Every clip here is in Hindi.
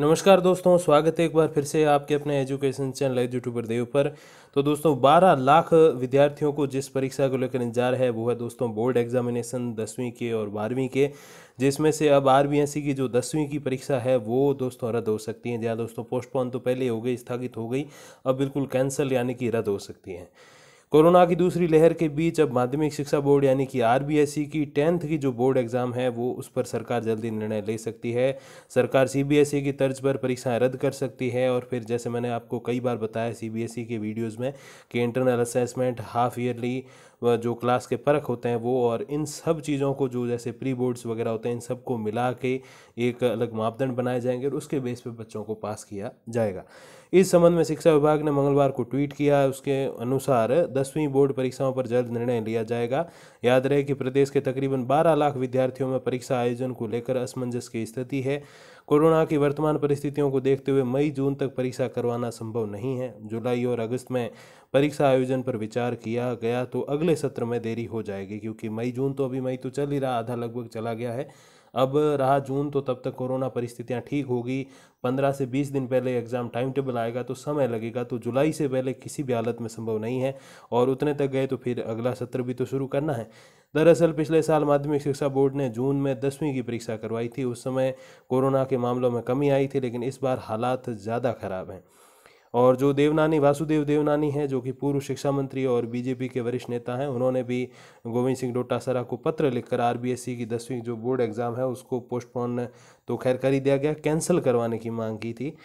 नमस्कार दोस्तों स्वागत है एक बार फिर से आपके अपने एजुकेशन चैनल यूट्यूबर देव पर तो दोस्तों 12 लाख विद्यार्थियों को जिस परीक्षा को लेकर इंतजार है वो है दोस्तों बोर्ड एग्जामिनेशन दसवीं के और बारहवीं के जिसमें से अब आर की जो दसवीं की परीक्षा है वो दोस्तों रद्द हो सकती है या हाँ दोस्तों पोस्टपोन तो पहले हो गई स्थगित हो गई अब बिल्कुल कैंसिल यानी कि रद्द हो सकती है कोरोना की दूसरी लहर के बीच अब माध्यमिक शिक्षा बोर्ड यानी कि आर की टेंथ की जो बोर्ड एग्ज़ाम है वो उस पर सरकार जल्दी निर्णय ले सकती है सरकार सी की तर्ज पर परीक्षाएं रद्द कर सकती है और फिर जैसे मैंने आपको कई बार बताया सी के वीडियोज़ में कि इंटरनल असेसमेंट हाफ ईयरली जो क्लास के परख होते हैं वो और इन सब चीज़ों को जो जैसे प्री बोर्ड्स वगैरह होते हैं इन सब को मिला के एक अलग मापदंड बनाए जाएंगे और उसके बेस पर बच्चों को पास किया जाएगा इस संबंध में शिक्षा विभाग ने मंगलवार को ट्वीट किया उसके अनुसार दसवीं बोर्ड परीक्षाओं पर जल्द निर्णय लिया जाएगा याद रहे कि प्रदेश के तकरीबन 12 लाख विद्यार्थियों में परीक्षा आयोजन को लेकर असमंजस की स्थिति है कोरोना की वर्तमान परिस्थितियों को देखते हुए मई जून तक परीक्षा करवाना संभव नहीं है जुलाई और अगस्त में परीक्षा आयोजन पर विचार किया गया तो अगले अगले सत्र में देरी हो जाएगी क्योंकि मई जून तो अभी मई तो चल ही रहा आधा लगभग चला गया है अब रहा जून तो तब तक कोरोना परिस्थितियां ठीक होगी पंद्रह से बीस दिन पहले एग्ज़ाम टाइम टेबल आएगा तो समय लगेगा तो जुलाई से पहले किसी भी हालत में संभव नहीं है और उतने तक गए तो फिर अगला सत्र भी तो शुरू करना है दरअसल पिछले साल माध्यमिक शिक्षा बोर्ड ने जून में दसवीं की परीक्षा करवाई थी उस समय कोरोना के मामलों में कमी आई थी लेकिन इस बार हालात ज़्यादा ख़राब हैं और जो देवनानी वासुदेव देवनानी हैं जो कि पूर्व शिक्षा मंत्री और बीजेपी के वरिष्ठ नेता हैं उन्होंने भी गोविंद सिंह डोटासरा को पत्र लिखकर आर की दसवीं जो बोर्ड एग्ज़ाम है उसको पोस्टपोन तो खैर कर ही दिया गया कैंसिल करवाने की मांग की थी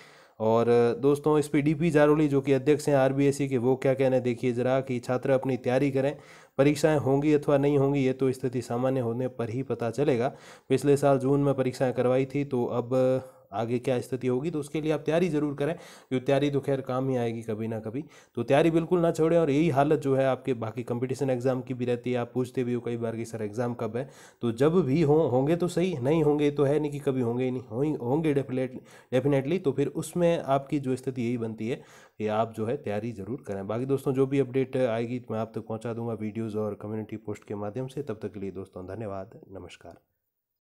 और दोस्तों इस पर डी जारोली जो कि अध्यक्ष हैं आर के वो क्या कहने देखिए जरा कि छात्र अपनी तैयारी करें परीक्षाएं होंगी अथवा नहीं होंगी ये तो स्थिति सामान्य होने पर ही पता चलेगा पिछले साल जून में परीक्षाएं करवाई थी तो अब आगे क्या स्थिति होगी तो उसके लिए आप तैयारी ज़रूर करें क्योंकि तैयारी तो खैर काम ही आएगी कभी ना कभी तो तैयारी बिल्कुल ना छोड़ें और यही हालत जो है आपके बाकी कंपटीशन एग्जाम की भी रहती है आप पूछते भी हो कई बार कि सर एग्ज़ाम कब है तो जब भी हो होंगे तो सही नहीं होंगे तो है नहीं कि कभी होंगे ही नहीं होंगे डेफिनेटली डेफिनेटली तो फिर उसमें आपकी जो स्थिति यही बनती है कि आप जो है तैयारी ज़रूर करें बाकी दोस्तों जो भी अपडेट आएगी मैं आप तक पहुँचा दूंगा वीडियोज़ और कम्युनिटी पोस्ट के माध्यम से तब तक के लिए दोस्तों धन्यवाद नमस्कार